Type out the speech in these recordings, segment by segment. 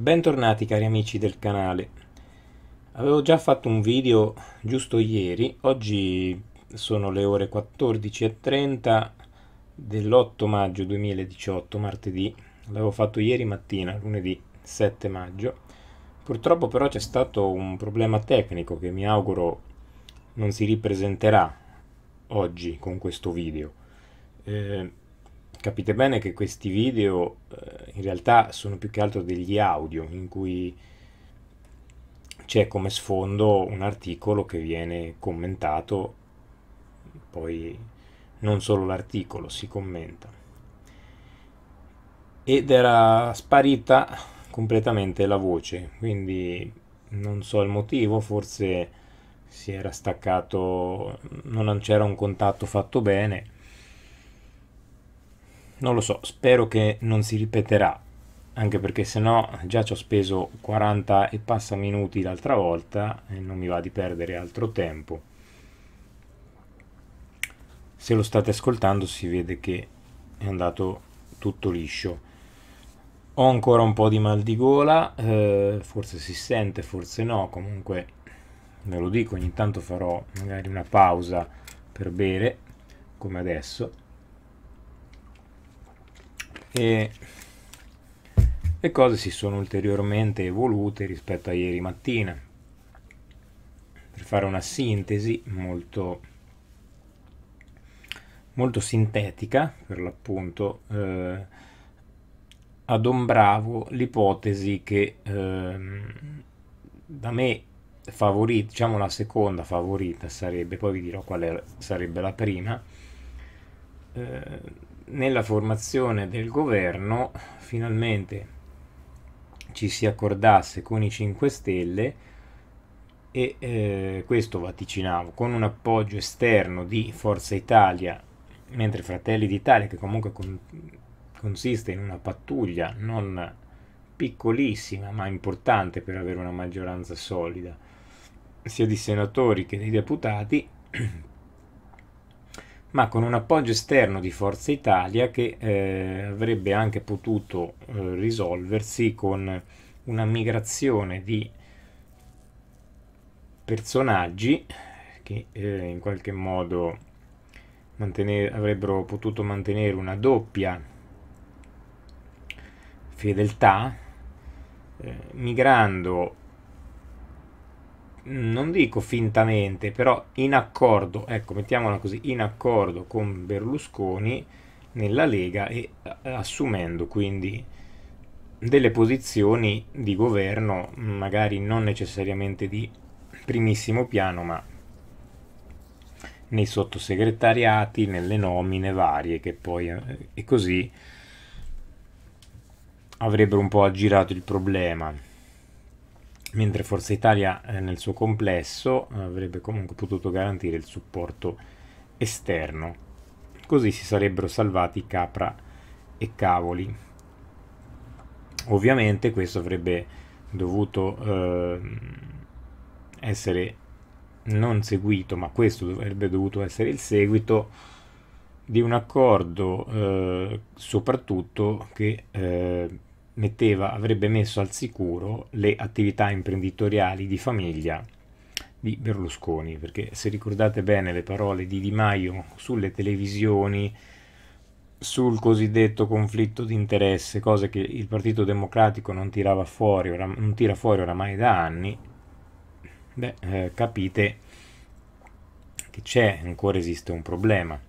Bentornati cari amici del canale. Avevo già fatto un video giusto ieri, oggi sono le ore 14.30 dell'8 maggio 2018, martedì. L'avevo fatto ieri mattina, lunedì 7 maggio. Purtroppo però c'è stato un problema tecnico che mi auguro non si ripresenterà oggi con questo video. Eh, capite bene che questi video eh, in realtà sono più che altro degli audio in cui c'è come sfondo un articolo che viene commentato, poi non solo l'articolo si commenta. Ed era sparita completamente la voce, quindi non so il motivo, forse si era staccato, non c'era un contatto fatto bene non lo so, spero che non si ripeterà, anche perché se no già ci ho speso 40 e passa minuti l'altra volta e non mi va di perdere altro tempo. Se lo state ascoltando si vede che è andato tutto liscio. Ho ancora un po' di mal di gola, eh, forse si sente, forse no, comunque ve lo dico, ogni tanto farò magari una pausa per bere, come adesso e le cose si sono ulteriormente evolute rispetto a ieri mattina. Per fare una sintesi molto, molto sintetica, per l'appunto, eh, adombravo l'ipotesi che eh, da me favorita, diciamo la seconda favorita sarebbe, poi vi dirò quale sarebbe la prima, eh, nella formazione del governo finalmente ci si accordasse con i 5 Stelle e eh, questo vaticinavo con un appoggio esterno di Forza Italia mentre Fratelli d'Italia che comunque con, consiste in una pattuglia non piccolissima ma importante per avere una maggioranza solida sia di senatori che di deputati ma con un appoggio esterno di Forza Italia che eh, avrebbe anche potuto eh, risolversi con una migrazione di personaggi che eh, in qualche modo avrebbero potuto mantenere una doppia fedeltà eh, migrando non dico fintamente, però in accordo, ecco, mettiamola così, in accordo con Berlusconi nella Lega e eh, assumendo quindi delle posizioni di governo, magari non necessariamente di primissimo piano, ma nei sottosegretariati, nelle nomine varie che poi eh, e così avrebbero un po' aggirato il problema mentre Forza Italia eh, nel suo complesso eh, avrebbe comunque potuto garantire il supporto esterno. Così si sarebbero salvati Capra e Cavoli. Ovviamente questo avrebbe dovuto eh, essere non seguito, ma questo avrebbe dovuto essere il seguito di un accordo eh, soprattutto che eh, metteva, avrebbe messo al sicuro le attività imprenditoriali di famiglia di Berlusconi, perché se ricordate bene le parole di Di Maio sulle televisioni, sul cosiddetto conflitto di interesse, cose che il Partito Democratico non tirava fuori, oram- non tira fuori oramai da anni, beh, eh, capite che c'è, ancora esiste un problema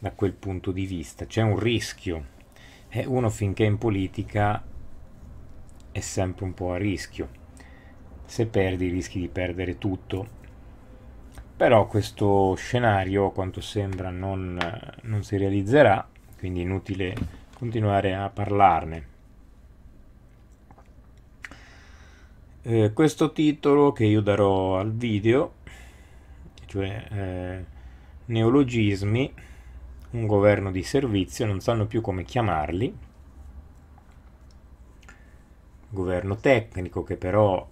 da quel punto di vista, c'è un rischio e eh, uno finché è in politica è sempre un po' a rischio. Se perdi rischi di perdere tutto. Però questo scenario, quanto sembra, non, non si realizzerà, quindi inutile continuare a parlarne. Eh, questo titolo che io darò al video, cioè eh, neologismi, un governo di servizio, non sanno più come chiamarli, governo tecnico che però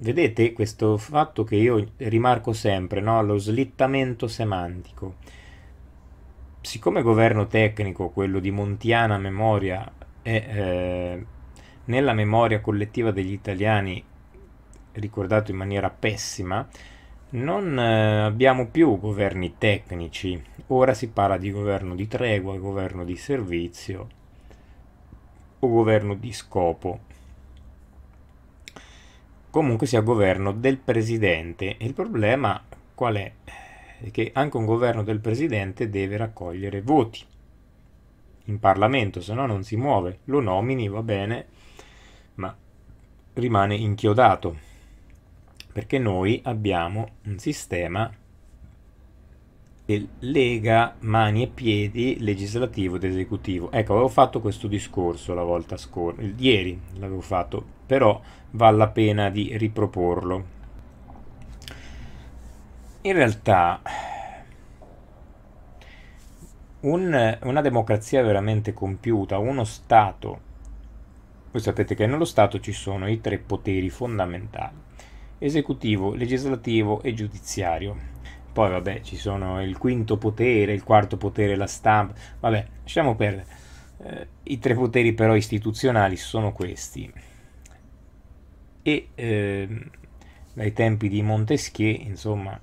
vedete questo fatto che io rimarco sempre, no? lo slittamento semantico. Siccome governo tecnico, quello di Montiana Memoria, è eh, nella memoria collettiva degli italiani ricordato in maniera pessima, non eh, abbiamo più governi tecnici, Ora si parla di governo di tregua, governo di servizio o governo di scopo. Comunque sia governo del presidente. Il problema qual è? È che anche un governo del presidente deve raccogliere voti in Parlamento, se no non si muove. Lo nomini, va bene, ma rimane inchiodato perché noi abbiamo un sistema lega mani e piedi legislativo ed esecutivo. Ecco, avevo fatto questo discorso la volta scorsa, ieri l'avevo fatto, però vale la pena di riproporlo. In realtà un, una democrazia veramente compiuta, uno Stato, voi sapete che nello Stato ci sono i tre poteri fondamentali, esecutivo, legislativo e giudiziario poi vabbè, ci sono il quinto potere, il quarto potere, la stampa. Vabbè, lasciamo perdere. Eh, I tre poteri però istituzionali sono questi. E eh, dai tempi di Montesquieu, insomma,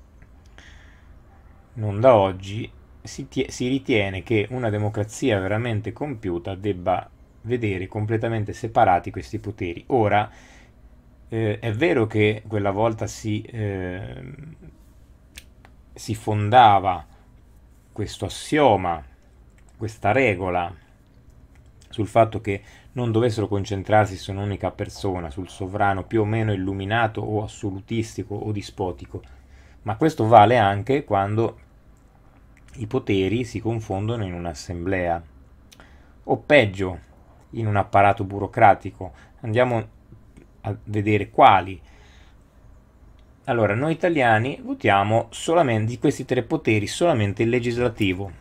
non da oggi, si, si ritiene che una democrazia veramente compiuta debba vedere completamente separati questi poteri. Ora, eh, è vero che quella volta si eh, si fondava questo assioma, questa regola, sul fatto che non dovessero concentrarsi su un'unica persona, sul sovrano più o meno illuminato o assolutistico o dispotico, ma questo vale anche quando i poteri si confondono in un'assemblea o peggio in un apparato burocratico. Andiamo a vedere quali allora, noi italiani votiamo solamente di questi tre poteri solamente il legislativo.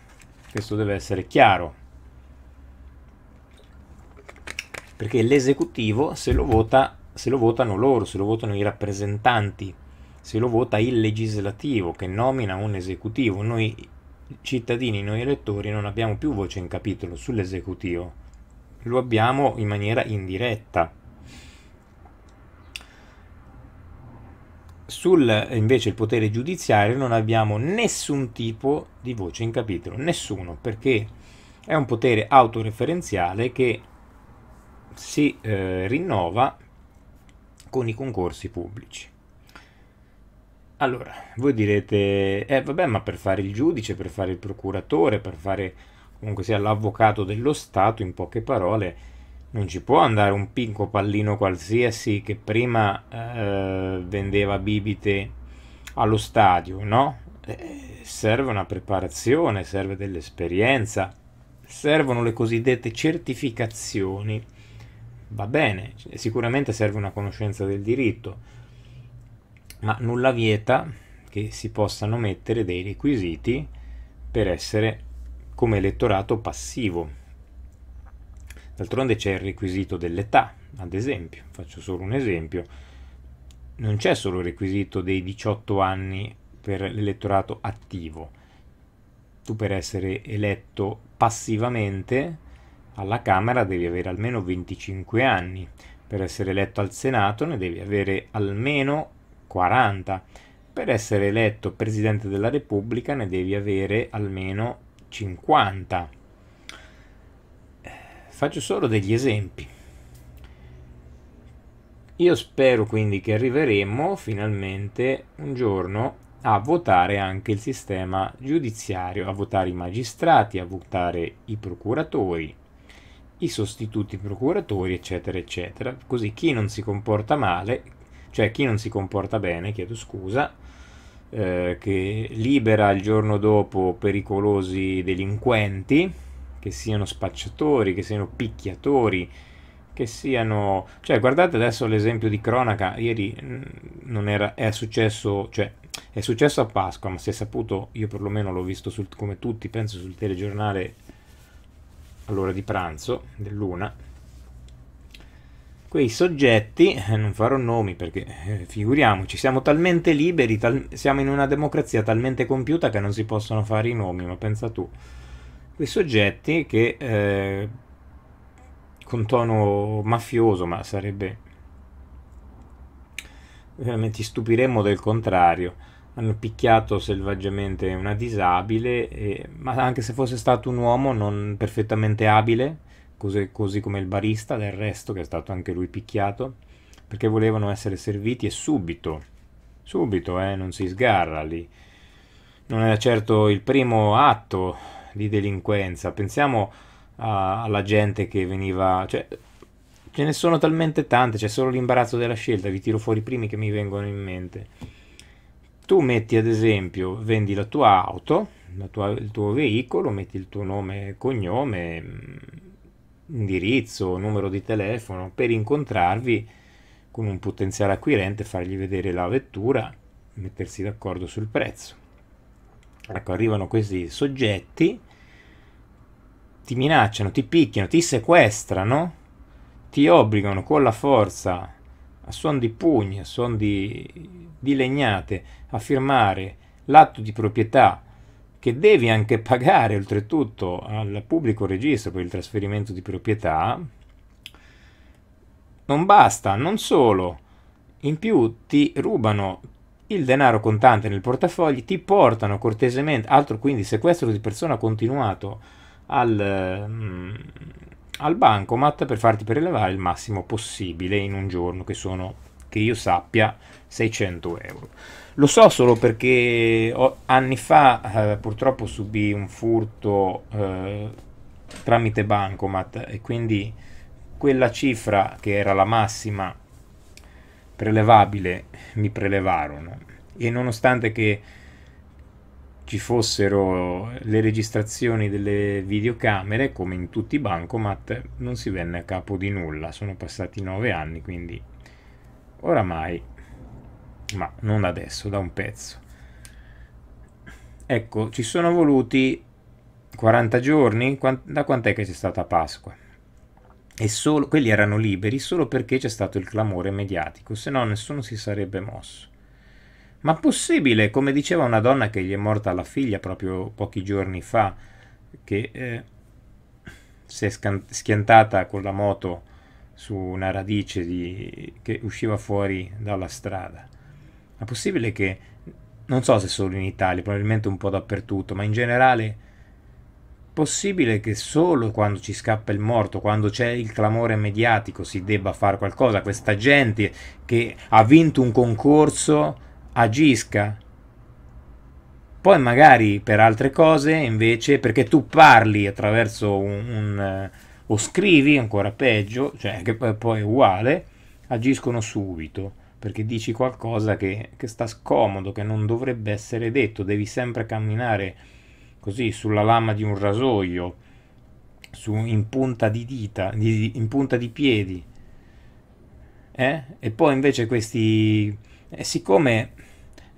Questo deve essere chiaro. Perché l'esecutivo se lo vota se lo votano loro, se lo votano i rappresentanti, se lo vota il legislativo che nomina un esecutivo. Noi cittadini, noi elettori non abbiamo più voce in capitolo sull'esecutivo. Lo abbiamo in maniera indiretta Sul invece il potere giudiziario non abbiamo nessun tipo di voce in capitolo, nessuno, perché è un potere autoreferenziale che si eh, rinnova con i concorsi pubblici. Allora, voi direte, eh vabbè, ma per fare il giudice, per fare il procuratore, per fare comunque sia l'avvocato dello Stato, in poche parole, non ci può andare un pinco pallino qualsiasi che prima eh, vendeva bibite allo stadio, no? Eh, serve una preparazione, serve dell'esperienza, servono le cosiddette certificazioni. Va bene, cioè, sicuramente serve una conoscenza del diritto, ma nulla vieta che si possano mettere dei requisiti per essere come elettorato passivo D'altronde c'è il requisito dell'età, ad esempio, faccio solo un esempio, non c'è solo il requisito dei 18 anni per l'elettorato attivo, tu per essere eletto passivamente alla Camera devi avere almeno 25 anni, per essere eletto al Senato ne devi avere almeno 40, per essere eletto Presidente della Repubblica ne devi avere almeno 50 Faccio solo degli esempi. Io spero quindi che arriveremo finalmente un giorno a votare anche il sistema giudiziario, a votare i magistrati, a votare i procuratori, i sostituti procuratori, eccetera, eccetera. Così chi non si comporta male, cioè chi non si comporta bene, chiedo scusa, eh, che libera il giorno dopo pericolosi delinquenti, che siano spacciatori, che siano picchiatori, che siano... Cioè, guardate adesso l'esempio di cronaca, ieri mm, non era... è successo, cioè, è successo a Pasqua, ma si è saputo, io perlomeno l'ho visto sul, come tutti, penso sul telegiornale all'ora di pranzo, dell'una, quei soggetti, eh, non farò nomi perché eh, figuriamoci, siamo talmente liberi, tal siamo in una democrazia talmente compiuta che non si possono fare i nomi, ma pensa tu quei soggetti che eh, con tono mafioso, ma sarebbe veramente stupiremmo del contrario, hanno picchiato selvaggiamente una disabile, e, ma anche se fosse stato un uomo non perfettamente abile, così, così come il barista del resto, che è stato anche lui picchiato, perché volevano essere serviti e subito, subito, eh, non si sgarra lì. Non era certo il primo atto di delinquenza, pensiamo a, alla gente che veniva... Cioè, ce ne sono talmente tante, c'è solo l'imbarazzo della scelta, vi tiro fuori i primi che mi vengono in mente. Tu metti ad esempio, vendi la tua auto, la tua, il tuo veicolo, metti il tuo nome, e cognome, mm, indirizzo, numero di telefono per incontrarvi con un potenziale acquirente, fargli vedere la vettura, mettersi d'accordo sul prezzo. Ecco, arrivano questi soggetti, ti minacciano, ti picchiano, ti sequestrano, ti obbligano con la forza, a suon di pugni, a suon di, di legnate, a firmare l'atto di proprietà che devi anche pagare oltretutto al pubblico registro per il trasferimento di proprietà, non basta, non solo, in più ti rubano il denaro contante nel portafogli, ti portano cortesemente, altro quindi sequestro di persona continuato al, mm, al bancomat per farti prelevare il massimo possibile in un giorno, che sono, che io sappia, 600 euro. Lo so solo perché anni fa eh, purtroppo subì un furto eh, tramite bancomat e quindi quella cifra che era la massima prelevabile mi prelevarono e nonostante che ci fossero le registrazioni delle videocamere, come in tutti i bancomat, non si venne a capo di nulla. Sono passati nove anni, quindi oramai, ma non adesso, da un pezzo. Ecco, ci sono voluti 40 giorni? Da quant'è che c'è stata Pasqua? e solo, quelli erano liberi solo perché c'è stato il clamore mediatico, se no nessuno si sarebbe mosso. Ma possibile, come diceva una donna che gli è morta la figlia proprio pochi giorni fa, che eh, si è schiantata con la moto su una radice di, che usciva fuori dalla strada. Ma possibile che, non so se solo in Italia, probabilmente un po' dappertutto, ma in generale possibile che solo quando ci scappa il morto, quando c'è il clamore mediatico, si debba fare qualcosa? Questa gente che ha vinto un concorso agisca? Poi magari per altre cose invece, perché tu parli attraverso un, un eh, o scrivi, ancora peggio, cioè che poi è uguale, agiscono subito perché dici qualcosa che, che sta scomodo, che non dovrebbe essere detto, devi sempre camminare così sulla lama di un rasoio, su, in punta di dita, di, in punta di piedi. Eh? E poi invece questi... Eh, siccome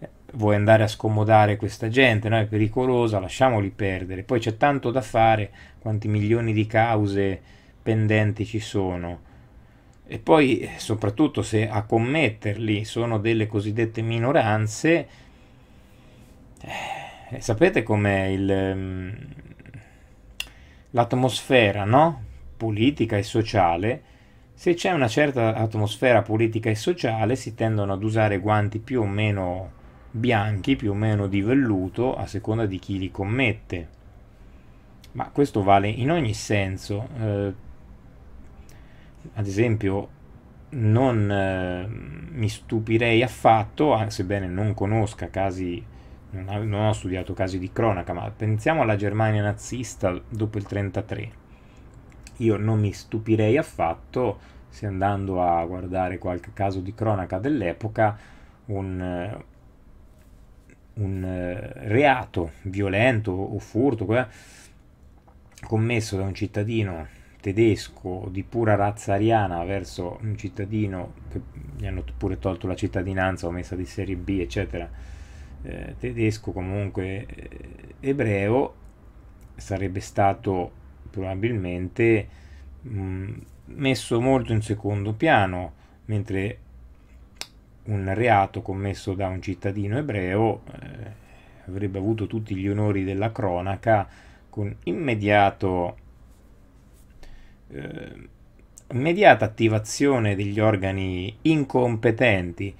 eh, vuoi andare a scomodare questa gente, no? è pericolosa, lasciamoli perdere. Poi c'è tanto da fare, quanti milioni di cause pendenti ci sono. E poi, eh, soprattutto se a commetterli sono delle cosiddette minoranze, eh, eh, sapete com'è il, ehm, l'atmosfera no? politica e sociale? Se c'è una certa atmosfera politica e sociale si tendono ad usare guanti più o meno bianchi, più o meno di velluto, a seconda di chi li commette. Ma questo vale in ogni senso. Eh, ad esempio, non eh, mi stupirei affatto, sebbene non conosca casi non ho, non ho studiato casi di cronaca, ma pensiamo alla Germania nazista dopo il 33. Io non mi stupirei affatto se andando a guardare qualche caso di cronaca dell'epoca un, un eh, reato violento o furto eh, commesso da un cittadino tedesco di pura razza ariana verso un cittadino che gli hanno pure tolto la cittadinanza o messa di serie B eccetera eh, tedesco comunque eh, ebreo sarebbe stato probabilmente mh, mm, messo molto in secondo piano mentre un reato commesso da un cittadino ebreo eh, avrebbe avuto tutti gli onori della cronaca con immediato, eh, immediata attivazione degli organi incompetenti.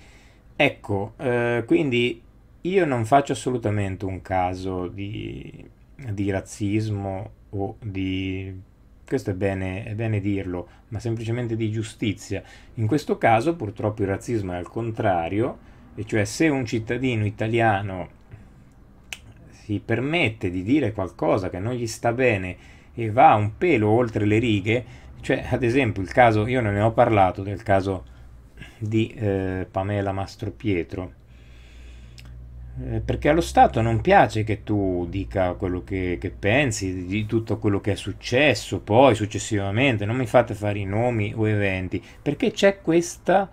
Ecco, eh, quindi io non faccio assolutamente un caso di, di razzismo o di... questo è bene, è bene dirlo, ma semplicemente di giustizia. In questo caso purtroppo il razzismo è al contrario, e cioè se un cittadino italiano si permette di dire qualcosa che non gli sta bene e va un pelo oltre le righe, cioè ad esempio il caso, io non ne ho parlato del caso di eh, Pamela Mastropietro, eh, perché allo Stato non piace che tu dica quello che, che, pensi di tutto quello che è successo poi successivamente, non mi fate fare i nomi o eventi, perché c'è questa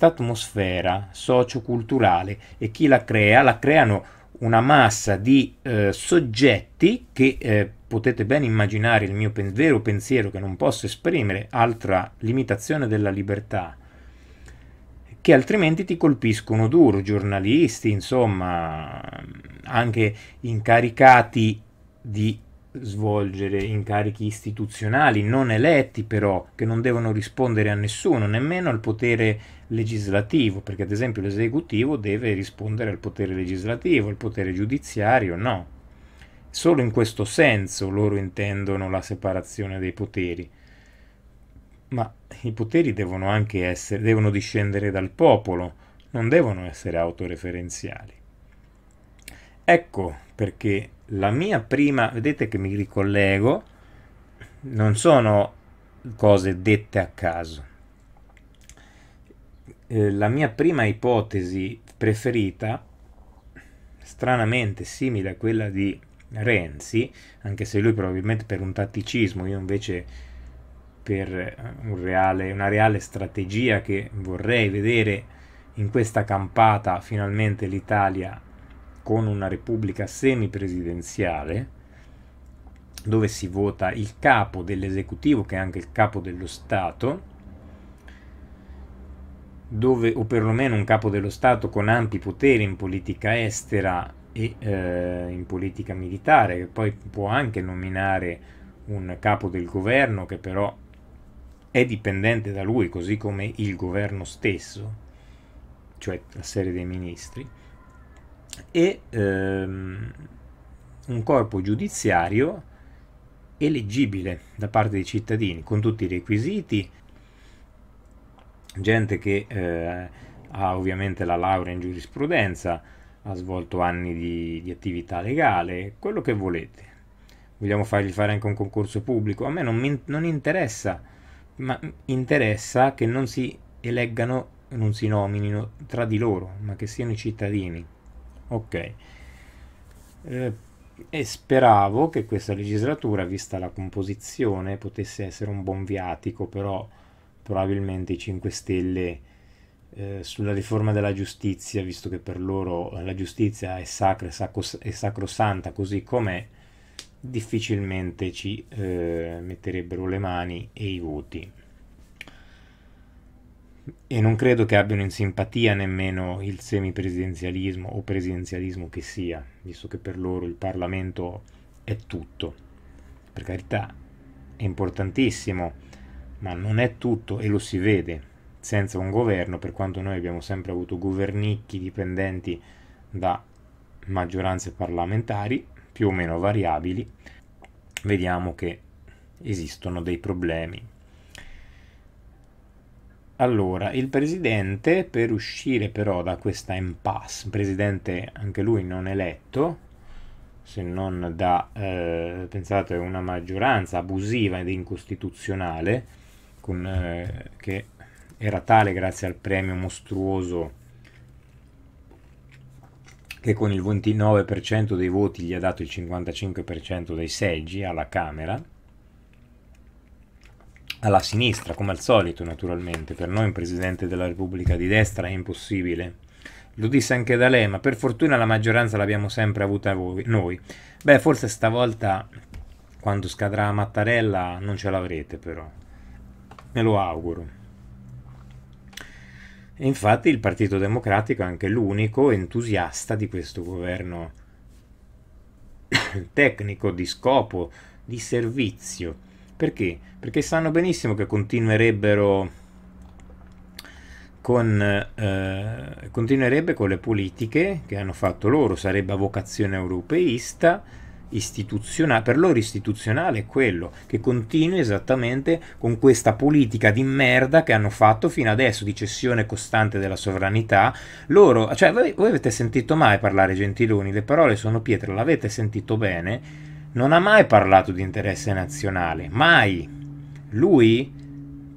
atmosfera socioculturale e chi la crea? La creano una massa di eh, soggetti che eh, potete ben immaginare il mio vero pensiero che non posso esprimere, altra limitazione della libertà che altrimenti ti colpiscono duro, giornalisti, insomma, anche incaricati di svolgere incarichi istituzionali, non eletti però, che non devono rispondere a nessuno, nemmeno al potere legislativo, perché ad esempio l'esecutivo deve rispondere al potere legislativo, al potere giudiziario, no. Solo in questo senso loro intendono la separazione dei poteri. Ma i poteri devono anche essere, devono discendere dal popolo, non devono essere autoreferenziali. Ecco perché la mia prima, vedete che mi ricollego, non sono cose dette a caso. Eh, la mia prima ipotesi preferita, stranamente simile a quella di Renzi, anche se lui probabilmente per un tatticismo, io invece per eh, un reale, una reale strategia che vorrei vedere in questa campata finalmente l'Italia con una repubblica semipresidenziale dove si vota il capo dell'esecutivo che è anche il capo dello Stato dove, o perlomeno un capo dello Stato con ampi poteri in politica estera e eh, in politica militare che poi può anche nominare un capo del governo che però è dipendente da lui, così come il governo stesso, cioè la serie dei ministri, e ehm, un corpo giudiziario eleggibile da parte dei cittadini, con tutti i requisiti, gente che eh, ha ovviamente la laurea in giurisprudenza, ha svolto anni di, di, attività legale, quello che volete. Vogliamo fargli fare anche un concorso pubblico? A me non, mi, non interessa ma interessa che non si eleggano, non si nominino tra di loro, ma che siano i cittadini. Ok. Eh, e speravo che questa legislatura, vista la composizione, potesse essere un buon viatico, però probabilmente i 5 Stelle eh, sulla riforma della giustizia, visto che per loro la giustizia è sacra, è, è sacrosanta così com'è, difficilmente ci eh, metterebbero le mani e i voti. E non credo che abbiano in simpatia nemmeno il semipresidenzialismo o presidenzialismo che sia, visto che per loro il Parlamento è tutto. Per carità, è importantissimo, ma non è tutto e lo si vede. Senza un governo, per quanto noi abbiamo sempre avuto governicchi dipendenti da maggioranze parlamentari, più o meno variabili, vediamo che esistono dei problemi. Allora, il presidente per uscire però da questa impasse, presidente anche lui non eletto, se non da, eh, pensate, una maggioranza abusiva ed incostituzionale, con, eh, che era tale grazie al premio mostruoso che con il 29% dei voti gli ha dato il 55% dei seggi alla Camera, alla sinistra, come al solito naturalmente, per noi un Presidente della Repubblica di destra è impossibile. Lo disse anche da lei, ma per fortuna la maggioranza l'abbiamo sempre avuta voi, noi. Beh, forse stavolta, quando scadrà Mattarella, non ce l'avrete però. Me lo auguro. E infatti il Partito Democratico è anche l'unico entusiasta di questo governo tecnico, di scopo, di servizio. Perché? Perché sanno benissimo che continuerebbero con, eh, continuerebbe con le politiche che hanno fatto loro, sarebbe a vocazione europeista istituzionale, per loro istituzionale è quello che continui esattamente con questa politica di merda che hanno fatto fino adesso di cessione costante della sovranità. Loro, cioè voi, voi avete sentito mai parlare Gentiloni, le parole sono pietre, l'avete sentito bene? Non ha mai parlato di interesse nazionale, mai. Lui,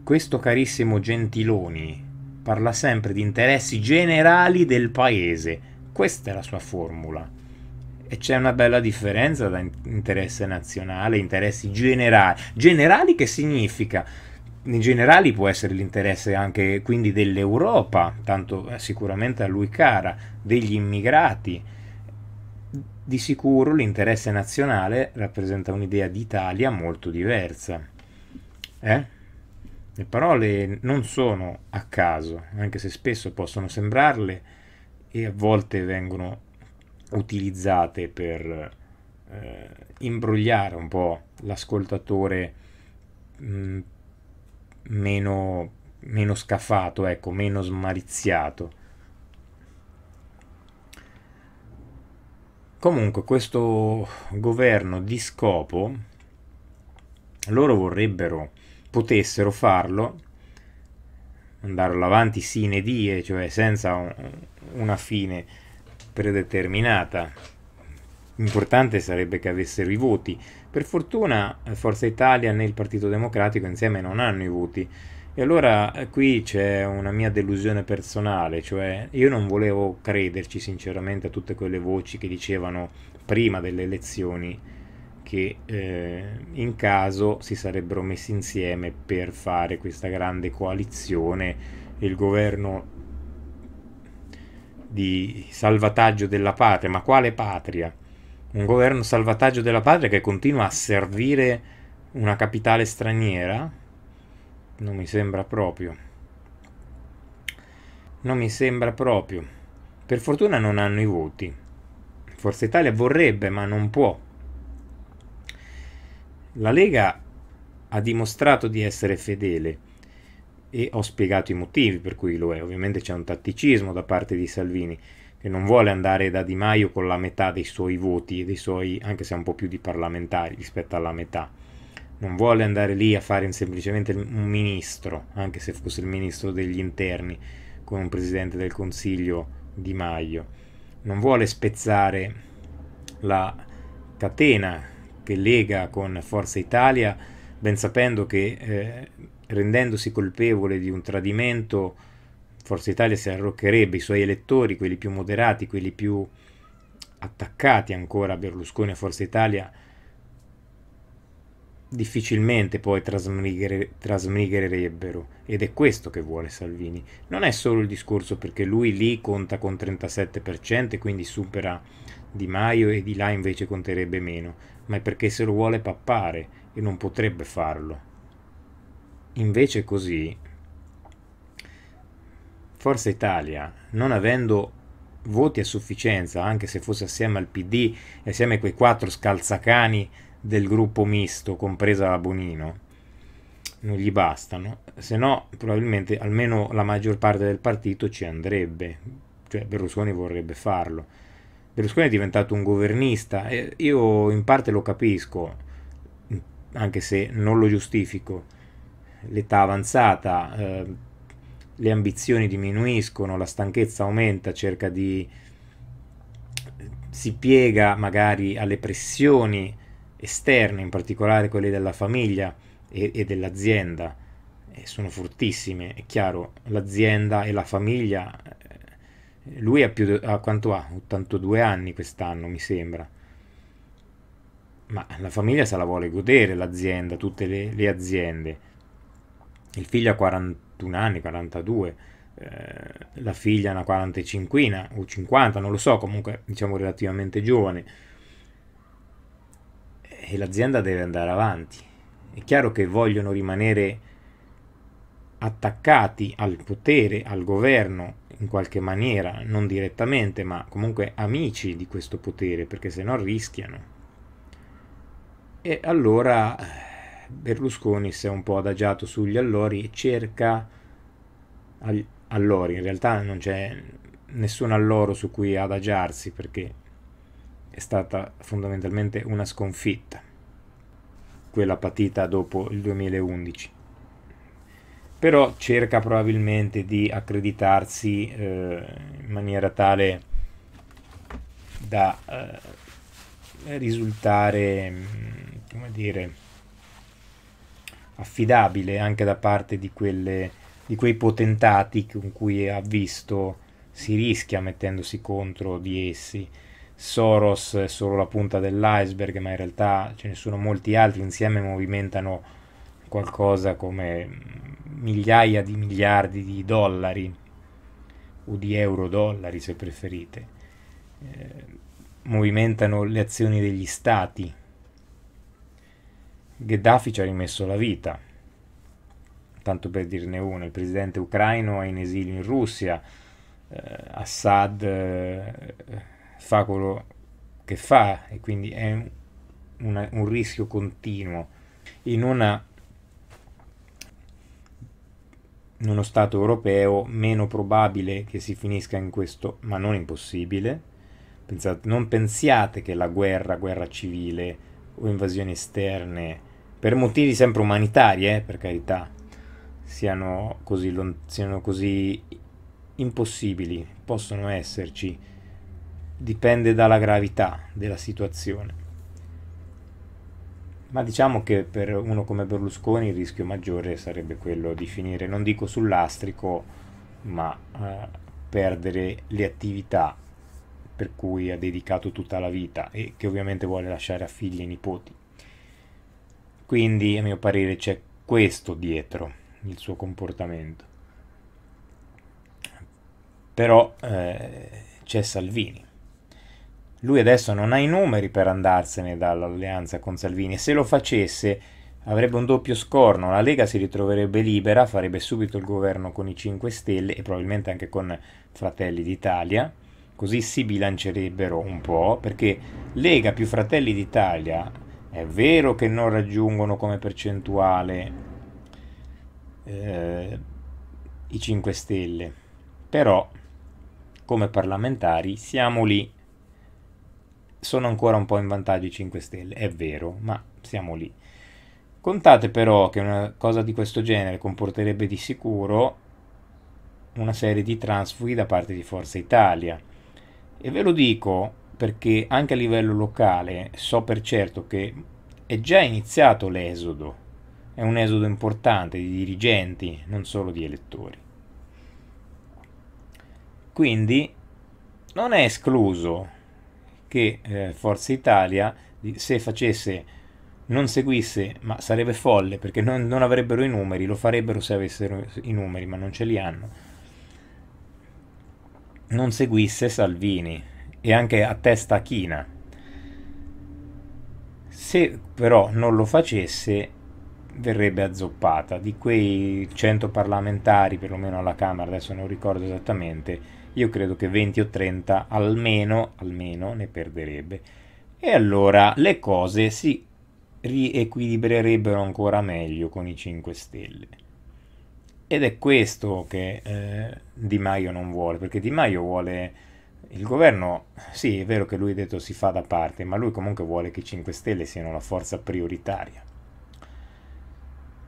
questo carissimo Gentiloni, parla sempre di interessi generali del paese. Questa è la sua formula e c'è una bella differenza da interesse nazionale, interessi generali. Generali che significa? in generale può essere l'interesse anche quindi dell'Europa, tanto eh, sicuramente a lui cara, degli immigrati. Di sicuro l'interesse nazionale rappresenta un'idea d'Italia molto diversa. Eh? Le parole non sono a caso, anche se spesso possono sembrarle e a volte vengono utilizzate per eh, imbrogliare un po' l'ascoltatore mh, mm, meno, meno scafato, ecco, meno smariziato. Comunque questo governo di scopo, loro vorrebbero, potessero farlo, andarlo avanti sine die, cioè senza una fine predeterminata. Importante sarebbe che avessero i voti. Per fortuna eh, Forza Italia né il Partito Democratico insieme non hanno i voti. E allora eh, qui c'è una mia delusione personale, cioè io non volevo crederci sinceramente a tutte quelle voci che dicevano prima delle elezioni che eh, in caso si sarebbero messi insieme per fare questa grande coalizione, il governo di salvataggio della patria, ma quale patria? Un governo salvataggio della patria che continua a servire una capitale straniera? Non mi sembra proprio. Non mi sembra proprio. Per fortuna non hanno i voti. Forse Italia vorrebbe, ma non può. La Lega ha dimostrato di essere fedele e ho spiegato i motivi per cui lo è. Ovviamente c'è un tatticismo da parte di Salvini che non vuole andare da Di Maio con la metà dei suoi voti e dei suoi, anche se un po' più di parlamentari rispetto alla metà. Non vuole andare lì a fare semplicemente un ministro, anche se fosse il ministro degli interni, con un presidente del Consiglio Di Maio. Non vuole spezzare la catena che lega con Forza Italia, ben sapendo che eh, rendendosi colpevole di un tradimento, Forza Italia si arroccherebbe, i suoi elettori, quelli più moderati, quelli più attaccati ancora a Berlusconi e Forza Italia, difficilmente poi trasmigere, trasmigrerebbero ed è questo che vuole Salvini. Non è solo il discorso perché lui lì conta con 37% e quindi supera Di Maio e di là invece conterebbe meno, ma è perché se lo vuole pappare e non potrebbe farlo. Invece così, Forza Italia, non avendo voti a sufficienza, anche se fosse assieme al PD e assieme a quei quattro scalzacani del gruppo misto, compresa Bonino, non gli bastano, se no probabilmente almeno la maggior parte del partito ci andrebbe, cioè Berlusconi vorrebbe farlo. Berlusconi è diventato un governista, e io in parte lo capisco, anche se non lo giustifico, l'età avanzata, eh, le ambizioni diminuiscono, la stanchezza aumenta, cerca di... si piega magari alle pressioni esterne, in particolare quelle della famiglia e, e dell'azienda, sono fortissime, è chiaro, l'azienda e la famiglia, eh, lui ha più, ha quanto ha? 82 anni quest'anno mi sembra, ma la famiglia se la vuole godere l'azienda, tutte le, le aziende il figlio ha 41 anni, 42, eh, la figlia ha una 45 o 50, non lo so, comunque diciamo relativamente giovane. E l'azienda deve andare avanti. È chiaro che vogliono rimanere attaccati al potere, al governo, in qualche maniera, non direttamente, ma comunque amici di questo potere, perché se no rischiano. E allora eh, Berlusconi si è un po' adagiato sugli allori e cerca allori, in realtà non c'è nessun alloro su cui adagiarsi perché è stata fondamentalmente una sconfitta, quella patita dopo il 2011. Però cerca probabilmente di accreditarsi eh, in maniera tale da eh, risultare, come dire, affidabile anche da parte di, quelle, di quei potentati con cui ha visto si rischia mettendosi contro di essi. Soros è solo la punta dell'iceberg, ma in realtà ce ne sono molti altri, insieme movimentano qualcosa come mm, migliaia di miliardi di dollari o di euro-dollari se preferite. Eh, movimentano le azioni degli stati Gheddafi ci ha rimesso la vita. Tanto per dirne uno, il presidente ucraino è in esilio in Russia, eh, Assad eh, fa quello che fa e quindi è un, una, un rischio continuo. In una, in uno Stato europeo meno probabile che si finisca in questo, ma non impossibile. Pensate, non pensiate che la guerra, guerra civile, o invasioni esterne per motivi sempre umanitari, eh, per carità, siano così, lont- siano così impossibili, possono esserci, dipende dalla gravità della situazione. Ma diciamo che per uno come Berlusconi il rischio maggiore sarebbe quello di finire, non dico sull'astrico, ma eh, perdere le attività per cui ha dedicato tutta la vita e che ovviamente vuole lasciare a figli e nipoti. Quindi a mio parere c'è questo dietro il suo comportamento. Però eh, c'è Salvini. Lui adesso non ha i numeri per andarsene dall'alleanza con Salvini se lo facesse avrebbe un doppio scorno, la Lega si ritroverebbe libera, farebbe subito il governo con i 5 Stelle e probabilmente anche con Fratelli d'Italia, così si bilancerebbero un po', perché Lega più Fratelli d'Italia è vero che non raggiungono come percentuale eh, i 5 Stelle, però come parlamentari siamo lì. Sono ancora un po' in vantaggio i 5 Stelle, è vero, ma siamo lì. Contate però che una cosa di questo genere comporterebbe di sicuro una serie di transfughi da parte di Forza Italia. E ve lo dico perché anche a livello locale so per certo che è già iniziato l'esodo, è un esodo importante di dirigenti, non solo di elettori. Quindi non è escluso che eh, Forza Italia, se facesse, non seguisse, ma sarebbe folle perché non, non avrebbero i numeri, lo farebbero se avessero i numeri, ma non ce li hanno, non seguisse Salvini e anche a testa china. Se però non lo facesse verrebbe azzoppata. Di quei 100 parlamentari, perlomeno alla Camera, adesso non ricordo esattamente, io credo che 20 o 30 almeno, almeno ne perderebbe. E allora le cose si riequilibrerebbero ancora meglio con i 5 Stelle. Ed è questo che eh, Di Maio non vuole, perché Di Maio vuole il governo, sì, è vero che lui ha detto si fa da parte, ma lui comunque vuole che i 5 Stelle siano la forza prioritaria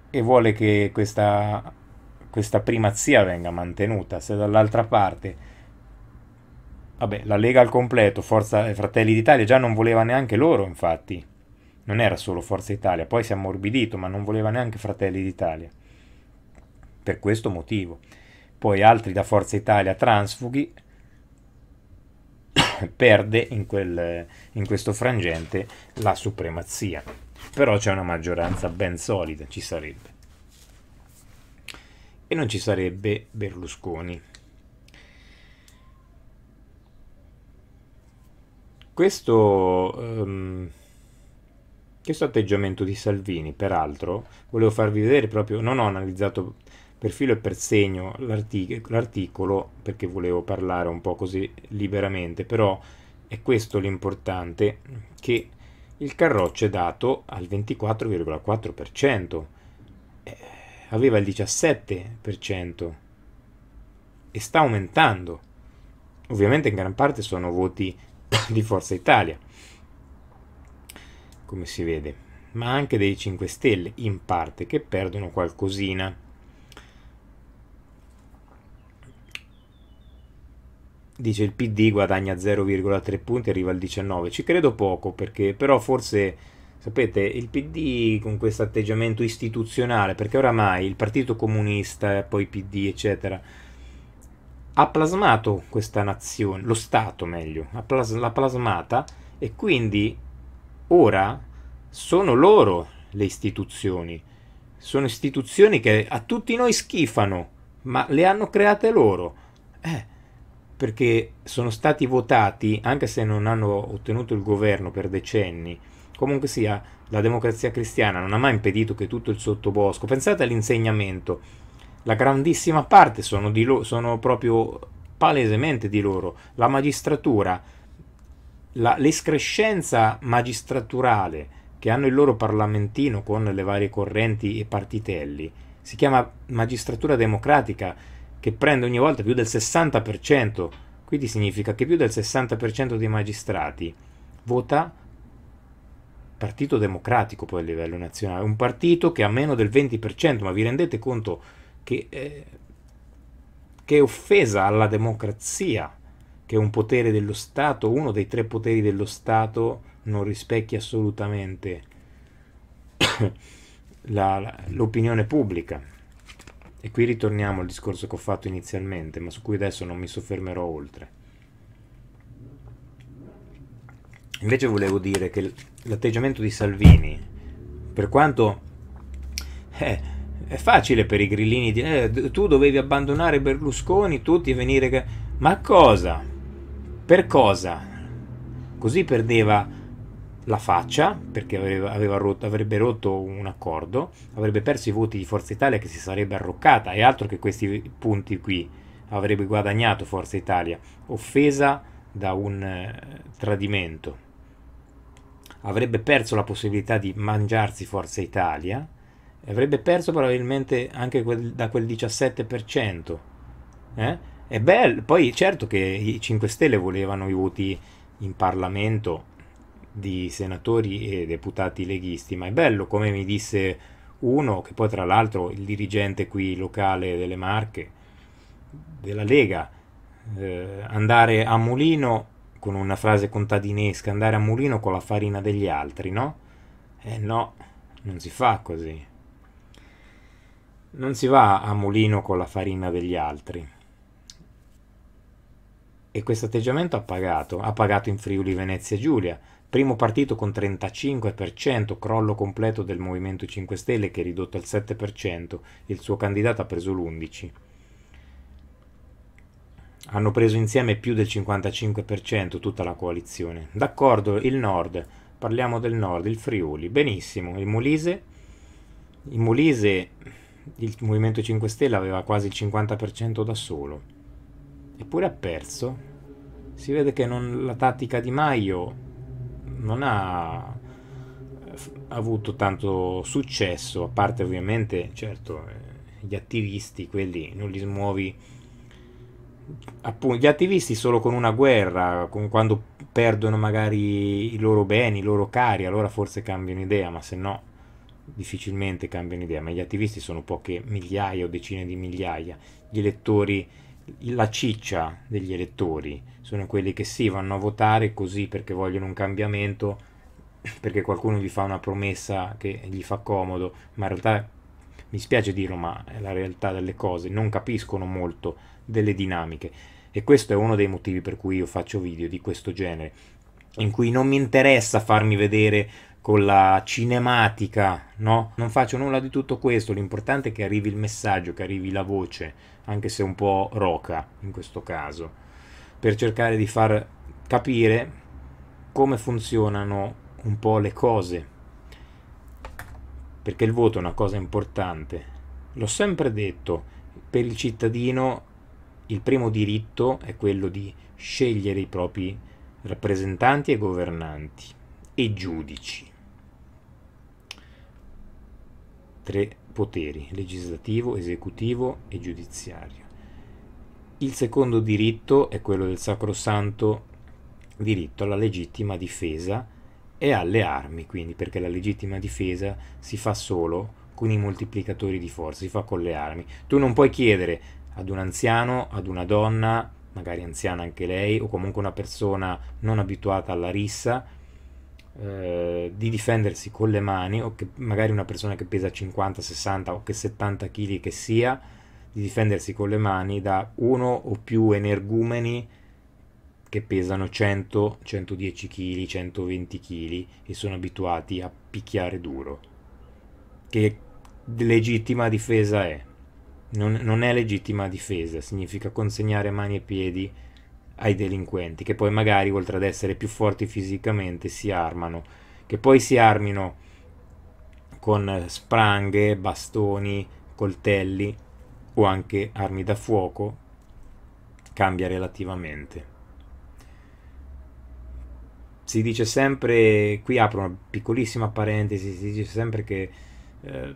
e vuole che questa, questa primazia venga mantenuta. Se dall'altra parte, vabbè, la Lega al completo, Forza Fratelli d'Italia già non voleva neanche loro, infatti, non era solo Forza Italia, poi si è ammorbidito, ma non voleva neanche Fratelli d'Italia. Per questo motivo. Poi altri da Forza Italia transfughi perde in, quel, in questo frangente la supremazia. Però c'è una maggioranza ben solida, ci sarebbe. E non ci sarebbe Berlusconi. Questo, um, questo atteggiamento di Salvini, peraltro, volevo farvi vedere proprio, non ho analizzato per filo e per segno l'artic- l'articolo perché volevo parlare un po' così liberamente, però è questo l'importante che il Carroccio è dato al 24,4%, eh, aveva il 17% e sta aumentando. Ovviamente in gran parte sono voti di Forza Italia, come si vede, ma anche dei 5 Stelle in parte che perdono qualcosina dice il PD guadagna 0,3 punti, arriva al 19. Ci credo poco perché però forse sapete, il PD con questo atteggiamento istituzionale, perché oramai il Partito Comunista, e poi PD, eccetera, ha plasmato questa nazione, lo Stato meglio, l'ha plasmata e quindi ora sono loro le istituzioni. Sono istituzioni che a tutti noi schifano, ma le hanno create loro. Eh perché sono stati votati, anche se non hanno ottenuto il governo per decenni, comunque sia la democrazia cristiana non ha mai impedito che tutto il sottobosco, pensate all'insegnamento, la grandissima parte sono, di lo, sono proprio palesemente di loro, la magistratura, la, l'escrescenza magistraturale che hanno il loro parlamentino con le varie correnti e partitelli, si chiama magistratura democratica, che prende ogni volta più del 60%, quindi significa che più del 60% dei magistrati vota Partito Democratico poi a livello nazionale, un partito che ha meno del 20%, ma vi rendete conto che, eh, che è offesa alla democrazia, che un potere dello Stato, uno dei tre poteri dello Stato non rispecchia assolutamente l'opinione pubblica. E qui ritorniamo al discorso che ho fatto inizialmente, ma su cui adesso non mi soffermerò oltre. Invece volevo dire che l'atteggiamento di Salvini, per quanto eh, è facile per i grillini dire eh, tu dovevi abbandonare Berlusconi, tutti e venire... Ma cosa? Per cosa? Così perdeva la faccia perché aveva, rotto, avrebbe rotto un accordo, avrebbe perso i voti di Forza Italia che si sarebbe arroccata e altro che questi punti qui avrebbe guadagnato Forza Italia, offesa da un eh, tradimento. Avrebbe perso la possibilità di mangiarsi Forza Italia e avrebbe perso probabilmente anche quel, da quel 17%. Eh? È bello, poi certo che i 5 Stelle volevano i voti in Parlamento di senatori e deputati leghisti, ma è bello come mi disse uno, che poi tra l'altro il dirigente qui locale delle Marche, della Lega, eh, andare a Mulino con una frase contadinesca, andare a Mulino con la farina degli altri, no? Eh no, non si fa così. Non si va a Mulino con la farina degli altri. E questo atteggiamento ha pagato, ha pagato in Friuli Venezia Giulia, primo partito con 35%, crollo completo del Movimento 5 Stelle che è ridotto al 7%, il suo candidato ha preso l'11%. Hanno preso insieme più del 55% tutta la coalizione. D'accordo, il nord, parliamo del nord, il Friuli, benissimo, il Molise, il Molise il Movimento 5 Stelle aveva quasi il 50% da solo, eppure ha perso. Si vede che non, la tattica di Maio non ha eh, avuto tanto successo, a parte ovviamente, certo, eh, gli attivisti, quelli non li smuovi. Appunto, gli attivisti solo con una guerra, con, quando perdono magari i loro beni, i loro cari, allora forse cambiano idea, ma se no difficilmente cambiano idea. Ma gli attivisti sono poche migliaia o decine di migliaia. Gli elettori la ciccia degli elettori, sono quelli che sì, vanno a votare così perché vogliono un cambiamento, perché qualcuno gli fa una promessa che gli fa comodo, ma in realtà mi spiace dirlo, ma è la realtà delle cose, non capiscono molto delle dinamiche. E questo è uno dei motivi per cui io faccio video di questo genere, in cui non mi interessa farmi vedere con la cinematica, no? Non faccio nulla di tutto questo, l'importante è che arrivi il messaggio, che arrivi la voce, anche se un po' roca in questo caso, per cercare di far capire come funzionano un po' le cose. Perché il voto è una cosa importante. L'ho sempre detto, per il cittadino il primo diritto è quello di scegliere i propri rappresentanti e governanti e giudici tre poteri, legislativo, esecutivo e giudiziario. Il secondo diritto è quello del sacrosanto diritto alla legittima difesa e alle armi, quindi perché la legittima difesa si fa solo con i moltiplicatori di forza, si fa con le armi. Tu non puoi chiedere ad un anziano, ad una donna, magari anziana anche lei, o comunque una persona non abituata alla rissa, eh, di difendersi con le mani o che magari una persona che pesa 50, 60 o che 70 kg che sia, di difendersi con le mani da uno o più energumeni che pesano 100, 110 kg, 120 kg e sono abituati a picchiare duro. Che legittima difesa è? Non, non è legittima difesa, significa consegnare mani e piedi ai delinquenti, che poi magari oltre ad essere più forti fisicamente si armano, che poi si armino con spranghe, bastoni, coltelli o anche armi da fuoco, cambia relativamente. Si dice sempre, qui apro una piccolissima parentesi, si dice sempre che eh,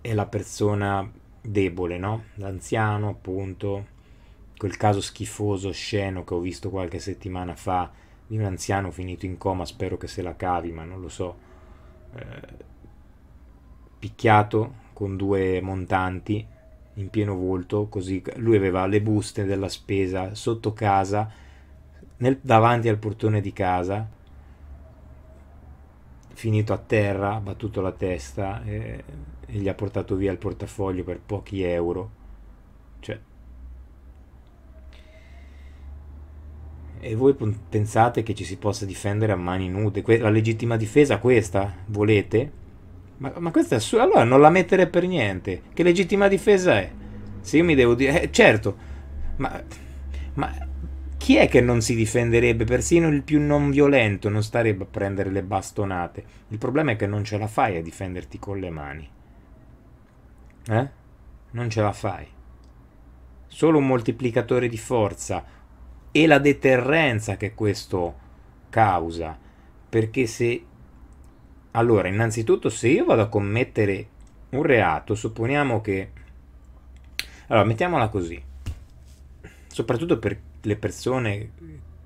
è la persona debole, no? L'anziano appunto quel caso schifoso, sceno che ho visto qualche settimana fa di un anziano finito in coma, spero che se la cavi, ma non lo so, eh, picchiato con due montanti in pieno volto, così lui aveva le buste della spesa sotto casa, nel, davanti al portone di casa, finito a terra, ha battuto la testa eh, e gli ha portato via il portafoglio per pochi euro. Cioè, E voi pensate che ci si possa difendere a mani nude? Que- la legittima difesa questa volete? Ma, ma questa è assurda. Allora non la mettere per niente. Che legittima difesa è? Se io mi devo dire... Eh, certo, ma, ma chi è che non si difenderebbe? Persino il più non violento non starebbe a prendere le bastonate. Il problema è che non ce la fai a difenderti con le mani. Eh? Non ce la fai. Solo un moltiplicatore di forza e la deterrenza che questo causa. Perché se... Allora, innanzitutto se io vado a commettere un reato, supponiamo che... Allora, mettiamola così. Soprattutto per le persone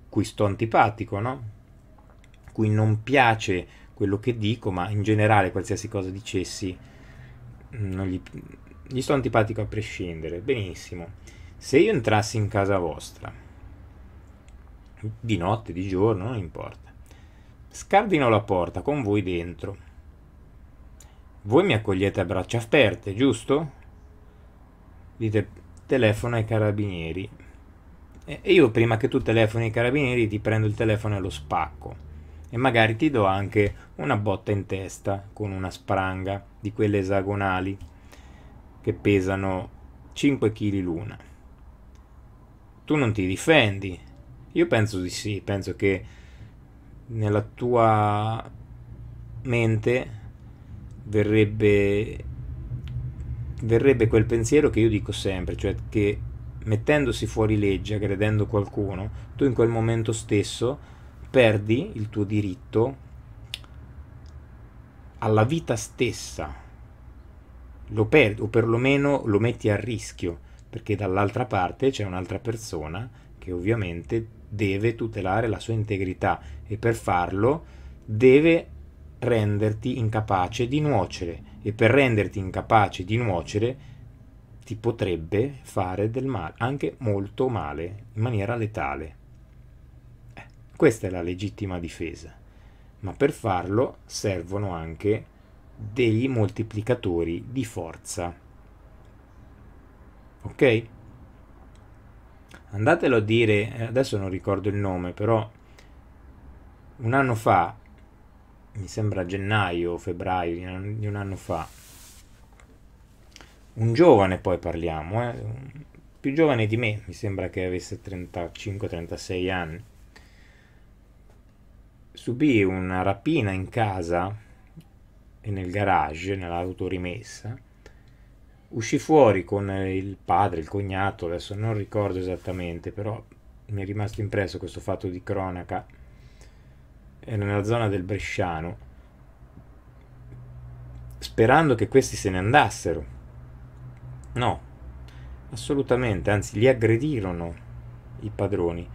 cui sto antipatico, no? Cui non piace quello che dico, ma in generale qualsiasi cosa dicessi, mm, gli, gli sto antipatico a prescindere. Benissimo. Se io entrassi in casa vostra di notte, di giorno, non importa. Scardino la porta con voi dentro. Voi mi accogliete a braccia aperte, giusto? Dite telefono ai carabinieri. E io prima che tu telefoni ai carabinieri ti prendo il telefono e lo spacco. E magari ti do anche una botta in testa con una spranga di quelle esagonali che pesano 5 kg l'una. Tu non ti difendi, io penso di sì, penso che nella tua mente verrebbe, verrebbe quel pensiero che io dico sempre, cioè che mettendosi fuori legge, aggredendo qualcuno, tu in quel momento stesso perdi il tuo diritto alla vita stessa, lo perdi o perlomeno lo metti a rischio, perché dall'altra parte c'è un'altra persona che ovviamente deve tutelare la sua integrità e per farlo deve renderti incapace di nuocere e per renderti incapace di nuocere ti potrebbe fare del male, anche molto male, in maniera letale. Eh, questa è la legittima difesa, ma per farlo servono anche dei moltiplicatori di forza. Ok? andatelo a dire, eh, adesso non ricordo il nome, però un anno fa, mi sembra gennaio o febbraio di un anno fa, un giovane poi parliamo, eh, più giovane di me, mi sembra che avesse 35-36 anni, subì una rapina in casa e nel garage, nell'autorimessa, uscì fuori con eh, il padre, il cognato, adesso non ricordo esattamente, però mi è rimasto impresso questo fatto di cronaca. Era nella zona del Bresciano, sperando che questi se ne andassero. No, assolutamente, anzi li aggredirono i padroni,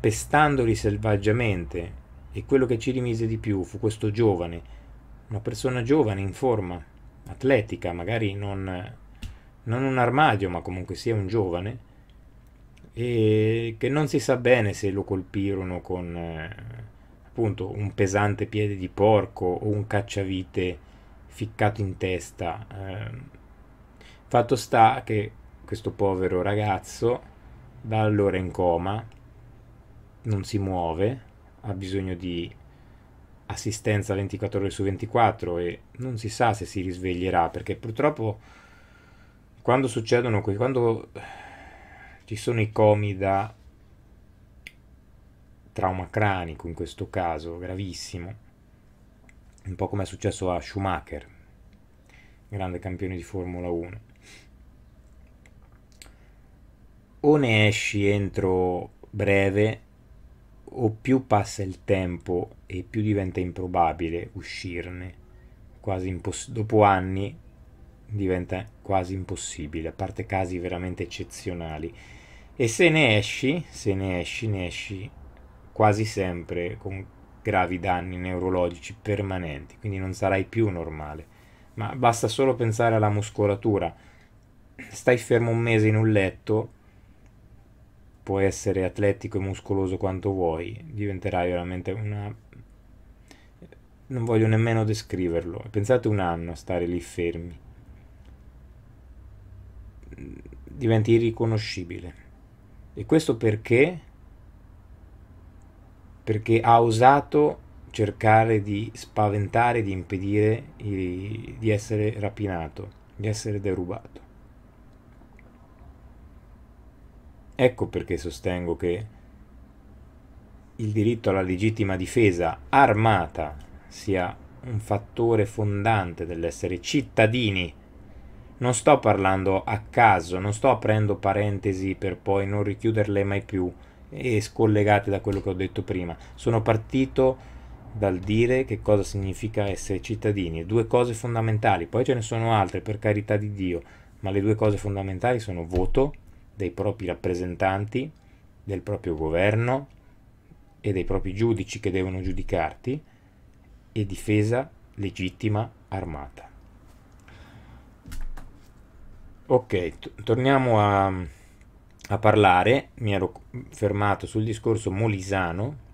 pestandoli selvaggiamente e quello che ci rimise di più fu questo giovane, una persona giovane in forma atletica, magari non, non un armadio, ma comunque sia un giovane, e che non si sa bene se lo colpirono con eh, appunto un pesante piede di porco o un cacciavite ficcato in testa. Eh, fatto sta che questo povero ragazzo da allora in coma non si muove, ha bisogno di assistenza 24 ore su 24 e non si sa se si risveglierà perché purtroppo quando succedono quando ci sono i comi da trauma cranico in questo caso gravissimo un po' come è successo a Schumacher grande campione di Formula 1 o ne esci entro breve o più passa il tempo e più diventa improbabile uscirne, quasi imposs- dopo anni diventa quasi impossibile, a parte casi veramente eccezionali. E se ne esci, se ne esci, ne esci quasi sempre con gravi danni neurologici permanenti, quindi non sarai più normale. Ma basta solo pensare alla muscolatura. Stai fermo un mese in un letto puoi essere atletico e muscoloso quanto vuoi, diventerai veramente una... non voglio nemmeno descriverlo. Pensate un anno a stare lì fermi. Diventi irriconoscibile. E questo perché? Perché ha osato cercare di spaventare, di impedire di essere rapinato, di essere derubato. Ecco perché sostengo che il diritto alla legittima difesa armata sia un fattore fondante dell'essere cittadini. Non sto parlando a caso, non sto aprendo parentesi per poi non richiuderle mai più e scollegate da quello che ho detto prima. Sono partito dal dire che cosa significa essere cittadini, due cose fondamentali, poi ce ne sono altre per carità di Dio, ma le due cose fondamentali sono voto dei propri rappresentanti, del proprio governo e dei propri giudici che devono giudicarti e difesa legittima armata. Ok, torniamo a, a parlare, mi ero fermato sul discorso molisano.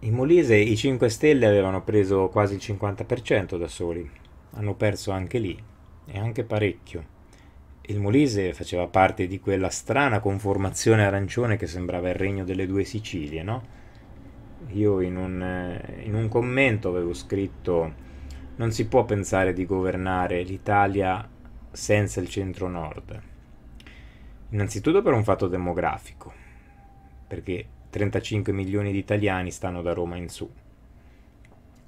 In Molise i 5 Stelle avevano preso quasi il 50% da soli, hanno perso anche lì, e anche parecchio. Il Molise faceva parte di quella strana conformazione arancione che sembrava il regno delle due Sicilie, no? Io in un, eh, in un commento avevo scritto non si può pensare di governare l'Italia senza il centro-nord. Innanzitutto per un fatto demografico, perché 35 milioni di italiani stanno da Roma in su.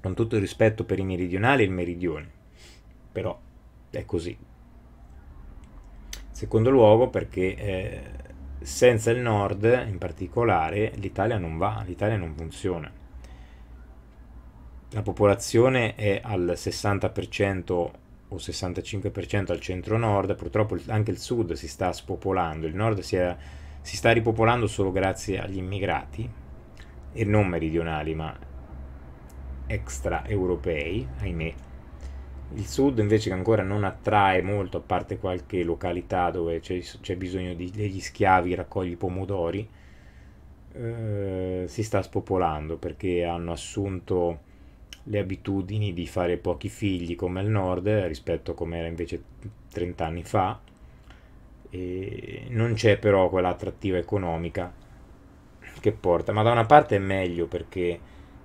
Con tutto il rispetto per i meridionali e il meridione, però è così. Secondo luogo perché eh, senza il nord in particolare l'Italia non va, l'Italia non funziona. La popolazione è al 60% o 65% al centro-nord, purtroppo anche il sud si sta spopolando, il nord si, è, si sta ripopolando solo grazie agli immigrati, e non meridionali ma extraeuropei, ahimè, il sud invece che ancora non attrae molto, a parte qualche località dove c'è, c'è bisogno di, degli schiavi, raccogli pomodori, eh, si sta spopolando perché hanno assunto le abitudini di fare pochi figli come al nord eh, rispetto a come era invece 30 anni fa. E non c'è però quella attrattiva economica che porta, ma da una parte è meglio perché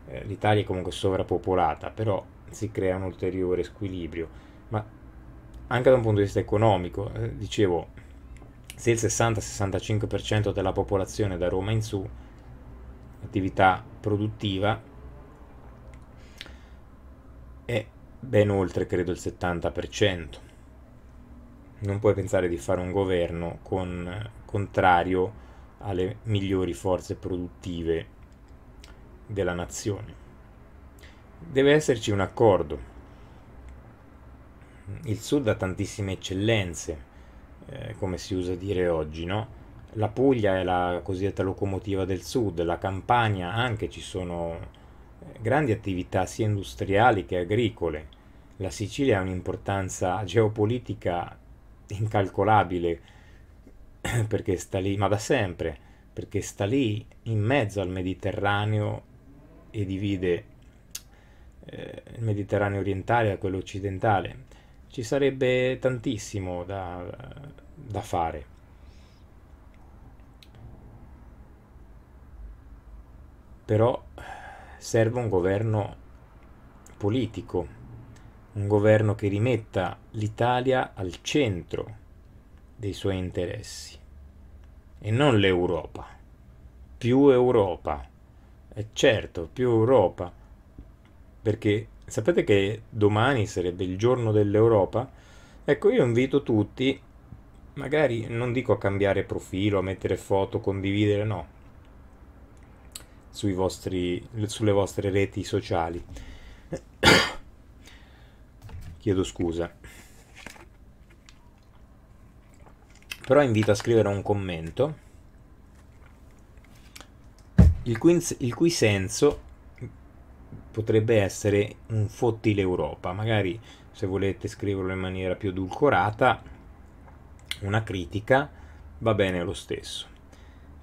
eh, l'Italia è comunque sovrappopolata, però si crea un ulteriore squilibrio, ma anche da un punto di vista economico, eh, dicevo, se il 60-65% della popolazione da Roma in su, attività produttiva, è ben oltre credo il 70%. Non puoi pensare di fare un governo con, contrario alle migliori forze produttive della nazione deve esserci un accordo. Il sud ha tantissime eccellenze, eh, come si usa dire oggi, no? La Puglia è la cosiddetta locomotiva del sud, la Campania anche ci sono eh, grandi attività sia industriali che agricole. La Sicilia ha un'importanza geopolitica incalcolabile perché sta lì, ma da sempre, perché sta lì in mezzo al Mediterraneo e divide eh, il Mediterraneo orientale a quello occidentale. Ci sarebbe tantissimo da, da fare. Però serve un governo politico, un governo che rimetta l'Italia al centro dei suoi interessi e non l'Europa. Più Europa. E eh, certo, più Europa perché sapete che domani sarebbe il giorno dell'Europa? Ecco, io invito tutti, magari non dico a cambiare profilo, a mettere foto, condividere, no, vostri, sulle vostre reti sociali. Chiedo scusa. Però invito a scrivere un commento il cui, il cui senso potrebbe essere un fottile Europa. Magari se volete scriverlo in maniera più edulcorata, una critica va bene lo stesso,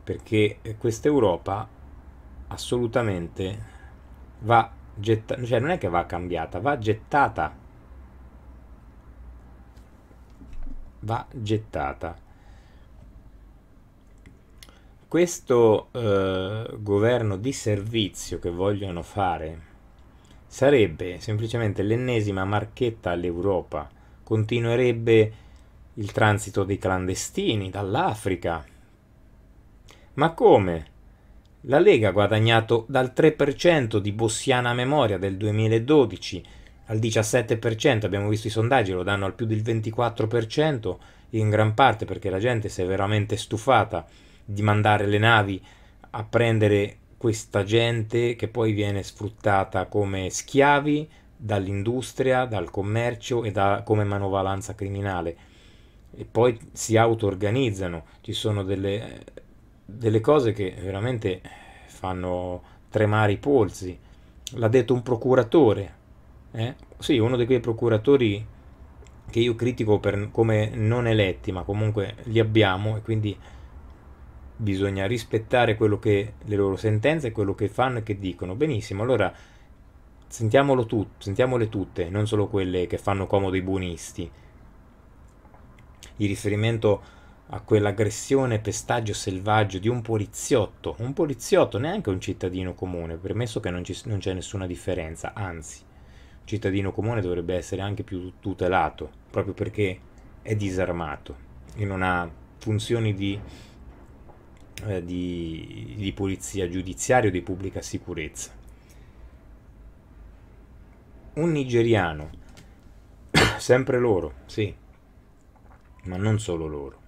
perché questa Europa assolutamente va gettata, cioè non è che va cambiata, va gettata. Va gettata. Questo eh, governo di servizio che vogliono fare sarebbe semplicemente l'ennesima marchetta all'Europa, continuerebbe il transito dei clandestini dall'Africa. Ma come? La Lega ha guadagnato dal 3% di Bossiana Memoria del 2012 al 17%, abbiamo visto i sondaggi, lo danno al più del 24%, in gran parte perché la gente si è veramente stufata di mandare le navi a prendere questa gente che poi viene sfruttata come schiavi dall'industria, dal commercio e da, come manovalanza criminale. E poi si auto-organizzano, ci sono delle, delle cose che veramente fanno tremare i polsi. L'ha detto un procuratore, eh? sì, uno di quei procuratori che io critico per, come non eletti, ma comunque li abbiamo e quindi bisogna rispettare quello che le loro sentenze, quello che fanno e che dicono. Benissimo, allora sentiamolo tut- sentiamole tutte, non solo quelle che fanno comodo i buonisti. Il riferimento a quell'aggressione pestaggio selvaggio di un poliziotto, un poliziotto neanche un cittadino comune, permesso che non, ci, non c'è nessuna differenza, anzi, un cittadino comune dovrebbe essere anche più tutelato, proprio perché è disarmato e non ha funzioni di eh, di, di polizia giudiziaria o di pubblica sicurezza. Un nigeriano, sempre loro, sì, ma non solo loro,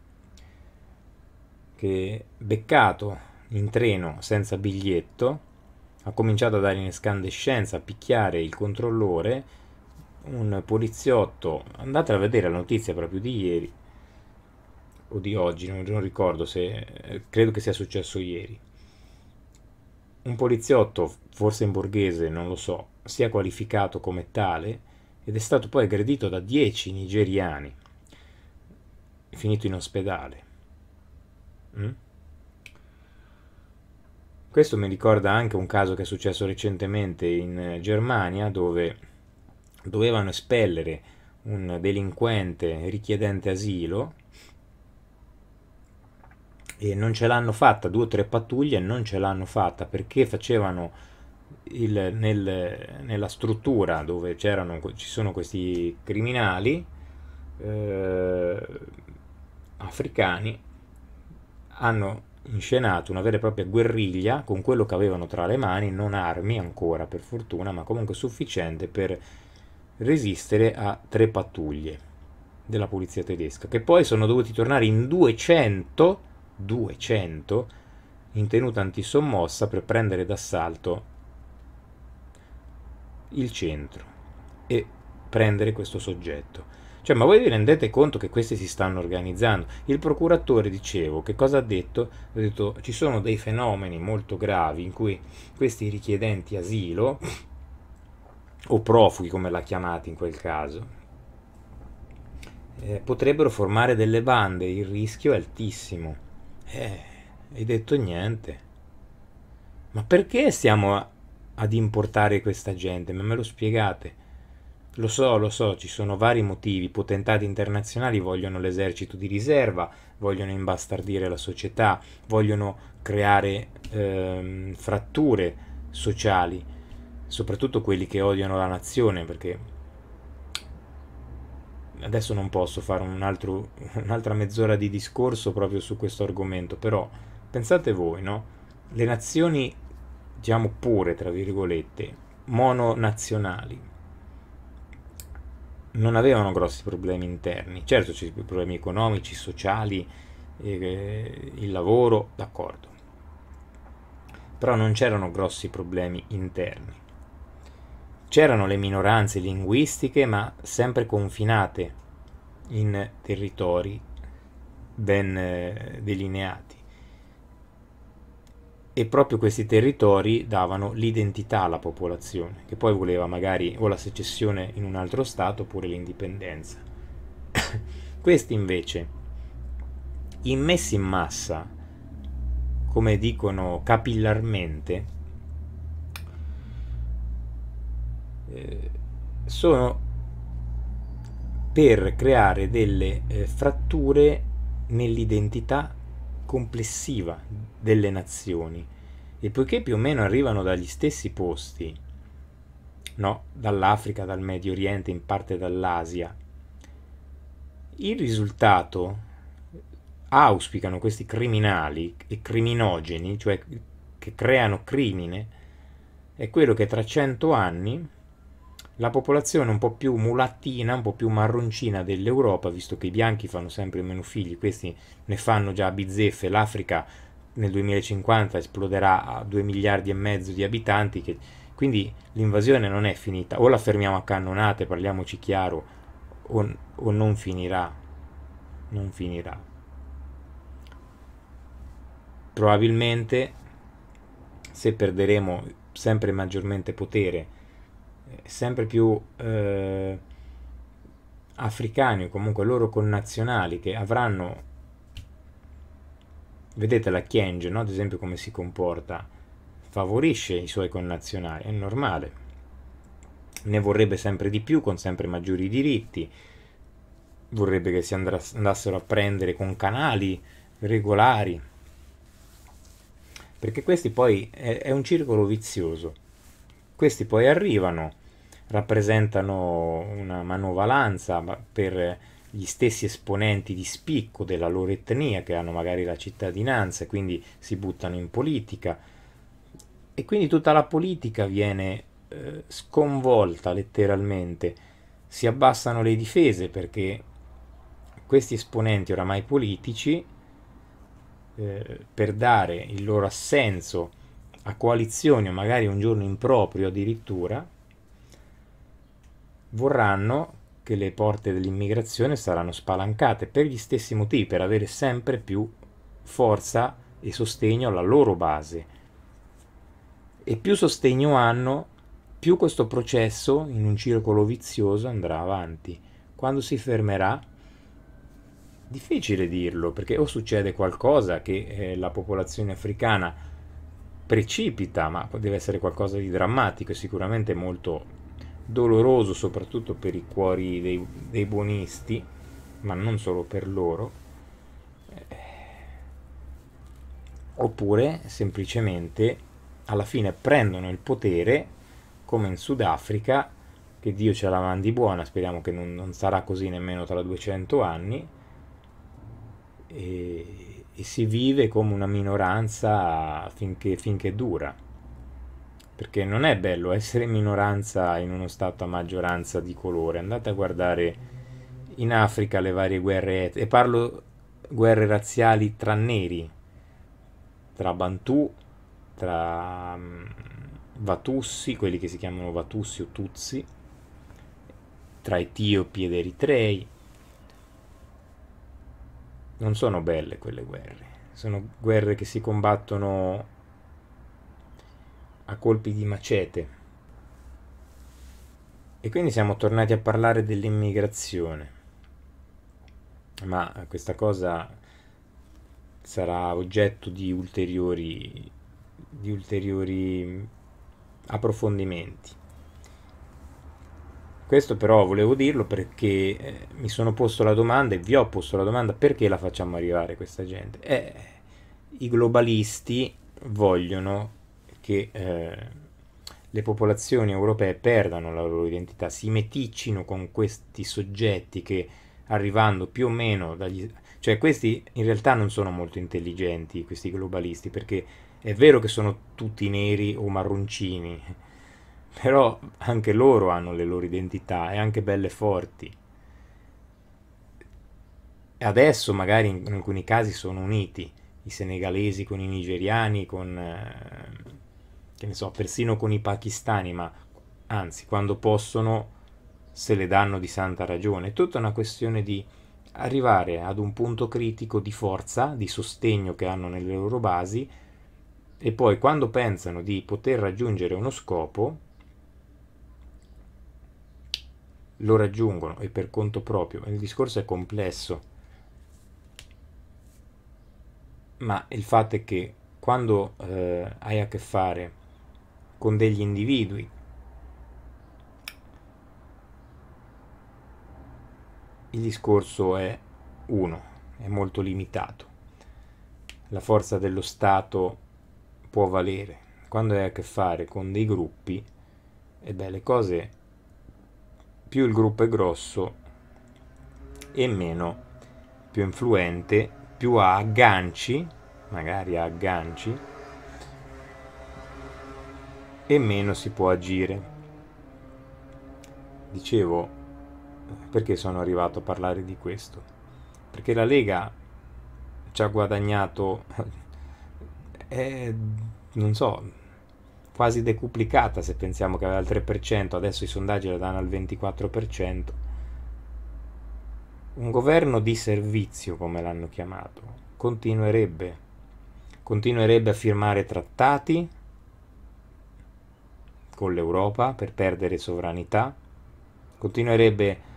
che beccato in treno senza biglietto ha cominciato a dare in escandescenza, a picchiare il controllore, un poliziotto, andate a vedere la notizia proprio di ieri, o di oggi, non, non ricordo se eh, credo che sia successo ieri. Un poliziotto, forse in borghese, non lo so, si è qualificato come tale ed è stato poi aggredito da 10 nigeriani, finito in ospedale. Mm? Questo mi ricorda anche un caso che è successo recentemente in eh, Germania dove dovevano espellere un delinquente richiedente asilo e non ce l'hanno fatta, due o tre pattuglie non ce l'hanno fatta perché facevano il, nel, nella struttura dove ci sono questi criminali eh, africani hanno inscenato una vera e propria guerriglia con quello che avevano tra le mani, non armi ancora per fortuna, ma comunque sufficiente per resistere a tre pattuglie della polizia tedesca, che poi sono dovuti tornare in 200 200 in tenuta antisommossa per prendere d'assalto il centro e prendere questo soggetto. Cioè, ma voi vi rendete conto che questi si stanno organizzando? Il procuratore, dicevo, che cosa ha detto? Ha detto ci sono dei fenomeni molto gravi in cui questi richiedenti asilo, o profughi come l'ha chiamato in quel caso, eh, potrebbero formare delle bande, il rischio è altissimo eh, hai detto niente. Ma perché stiamo a, ad importare questa gente? Ma me lo spiegate? Lo so, lo so, ci sono vari motivi. I potentati internazionali vogliono l'esercito di riserva, vogliono imbastardire la società, vogliono creare ehm, fratture sociali, soprattutto quelli che odiano la nazione, perché adesso non posso fare un'altra mezz'ora di discorso proprio su questo argomento, però pensate voi, no? Le nazioni, diciamo pure, tra virgolette, mononazionali, non avevano grossi problemi interni. Certo ci sono problemi economici, sociali, eh, il lavoro, d'accordo. Però non c'erano grossi problemi interni. C'erano le minoranze linguistiche, ma sempre confinate in territori ben eh, delineati. E proprio questi territori davano l'identità alla popolazione, che poi voleva magari o la secessione in un altro stato oppure l'indipendenza. questi invece, immessi in massa, come dicono capillarmente, Eh, sono per creare delle eh, fratture nell'identità complessiva delle nazioni e poiché più o meno arrivano dagli stessi posti, no, dall'Africa, dal Medio Oriente, in parte dall'Asia, il risultato auspicano questi criminali e criminogeni, cioè che creano crimine, è quello che tra cento anni la popolazione un po' più mulattina, un po' più marroncina dell'Europa, visto che i bianchi fanno sempre meno figli, questi ne fanno già a bizzeffe, l'Africa nel 2050 esploderà a 2 miliardi e mezzo di abitanti, che, quindi l'invasione non è finita, o la fermiamo a cannonate, parliamoci chiaro, o, o non finirà, non finirà. Probabilmente se perderemo sempre maggiormente potere sempre più eh, africani o comunque loro connazionali che avranno vedete la Kienge no? ad esempio come si comporta favorisce i suoi connazionali è normale ne vorrebbe sempre di più con sempre maggiori diritti vorrebbe che si andassero a prendere con canali regolari perché questi poi è, è un circolo vizioso questi poi arrivano rappresentano una manovalanza per gli stessi esponenti di spicco della loro etnia che hanno magari la cittadinanza e quindi si buttano in politica e quindi tutta la politica viene eh, sconvolta letteralmente, si abbassano le difese perché questi esponenti oramai politici eh, per dare il loro assenso a coalizioni o magari un giorno improprio addirittura vorranno che le porte dell'immigrazione saranno spalancate per gli stessi motivi, per avere sempre più forza e sostegno alla loro base. E più sostegno hanno, più questo processo in un circolo vizioso andrà avanti. Quando si fermerà, difficile dirlo, perché o succede qualcosa che eh, la popolazione africana precipita, ma deve essere qualcosa di drammatico e sicuramente molto doloroso soprattutto per i cuori dei, dei buonisti, ma non solo per loro, eh, oppure semplicemente alla fine prendono il potere, come in Sudafrica, che Dio ce la mandi buona, speriamo che non, non sarà così nemmeno tra 200 anni, e, e si vive come una minoranza finché, finché dura perché non è bello essere minoranza in uno stato a maggioranza di colore. Andate a guardare in Africa le varie guerre, e parlo guerre razziali tra neri, tra Bantu, tra mm, Vatussi, quelli che si chiamano Vatussi o Tutsi, tra Etiopi ed Eritrei. Non sono belle quelle guerre, sono guerre che si combattono a colpi di macete. E quindi siamo tornati a parlare dell'immigrazione. Ma questa cosa sarà oggetto di ulteriori, di ulteriori approfondimenti. Questo però volevo dirlo perché eh, mi sono posto la domanda e vi ho posto la domanda perché la facciamo arrivare questa gente. Eh, I globalisti vogliono che eh, le popolazioni europee perdano la loro identità, si meticcino con questi soggetti che arrivando più o meno dagli... cioè questi in realtà non sono molto intelligenti, questi globalisti, perché è vero che sono tutti neri o marroncini, però anche loro hanno le loro identità e anche belle forti. Adesso magari in, alcuni casi sono uniti i senegalesi con i nigeriani, con... Eh, che ne so, persino con i pakistani, ma anzi, quando possono se le danno di santa ragione. È tutta una questione di arrivare ad un punto critico di forza, di sostegno che hanno nelle loro basi e poi quando pensano di poter raggiungere uno scopo lo raggiungono e per conto proprio. Il discorso è complesso, ma il fatto è che quando eh, hai a che fare con degli individui. Il discorso è uno, è molto limitato. La forza dello Stato può valere. Quando hai a che fare con dei gruppi, e beh, le cose più il gruppo è grosso e meno più influente, più ha agganci, magari ha agganci, e meno si può agire. Dicevo, perché sono arrivato a parlare di questo? Perché la Lega ci ha guadagnato, è, eh, non so, quasi decuplicata se pensiamo che aveva il 3%, adesso i sondaggi la danno al 24%. Un governo di servizio, come l'hanno chiamato, continuerebbe, continuerebbe a firmare trattati, con l'Europa per perdere sovranità, continuerebbe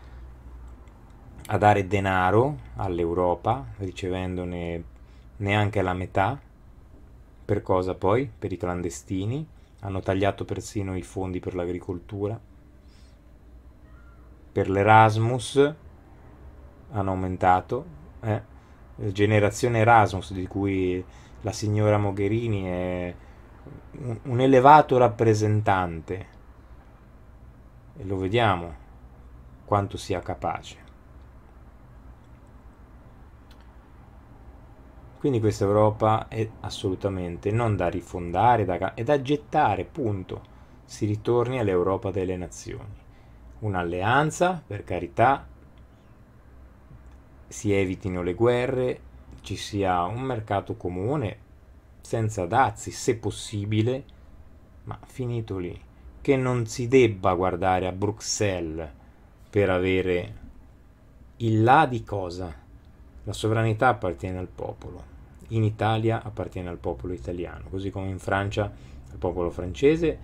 a dare denaro all'Europa, ricevendone neanche la metà. Per cosa poi? Per i clandestini. Hanno tagliato persino i fondi per l'agricoltura. Per l'Erasmus hanno aumentato. Eh? Generazione Erasmus, di cui la signora Mogherini è un elevato rappresentante e lo vediamo quanto sia capace. Quindi questa Europa è assolutamente non da rifondare, da, è da gettare, punto. Si ritorni all'Europa delle nazioni. Un'alleanza, per carità, si evitino le guerre, ci sia un mercato comune, senza dazi, se possibile, ma finito lì, che non si debba guardare a Bruxelles per avere il là di cosa. La sovranità appartiene al popolo. In Italia appartiene al popolo italiano, così come in Francia al popolo francese,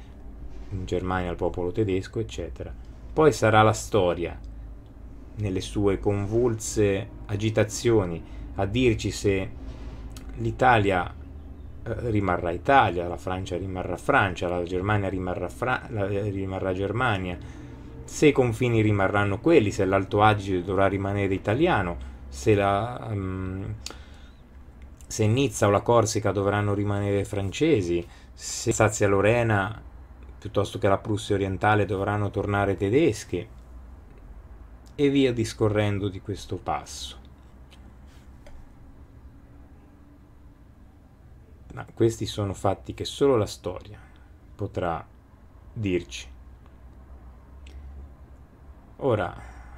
in Germania al popolo tedesco, eccetera. Poi sarà la storia, nelle sue convulse agitazioni, a dirci se l'Italia eh, rimarrà Italia, la Francia rimarrà Francia, la Germania rimarrà, Fra- la, eh, rimarrà Germania, se i confini rimarranno quelli, se l'Alto Adige dovrà rimanere italiano, se, la, um, se Nizza o la Corsica dovranno rimanere francesi, se Sazia Lorena piuttosto che la Prussia orientale dovranno tornare tedeschi e via discorrendo di questo passo. ma questi sono fatti che solo la storia potrà dirci. Ora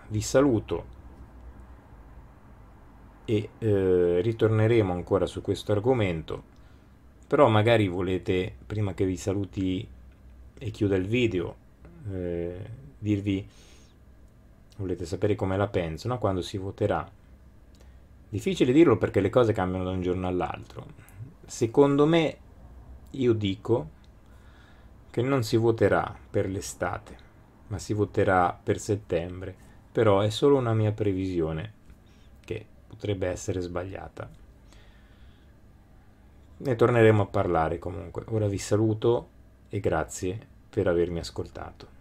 vi saluto e eh, ritorneremo ancora su questo argomento, però magari volete, prima che vi saluti e chiuda il video, eh, dirvi, volete sapere come la penso, no? quando si voterà. Difficile dirlo perché le cose cambiano da un giorno all'altro, secondo me io dico che non si voterà per l'estate, ma si voterà per settembre, però è solo una mia previsione che potrebbe essere sbagliata. Ne torneremo a parlare comunque. Ora vi saluto e grazie per avermi ascoltato.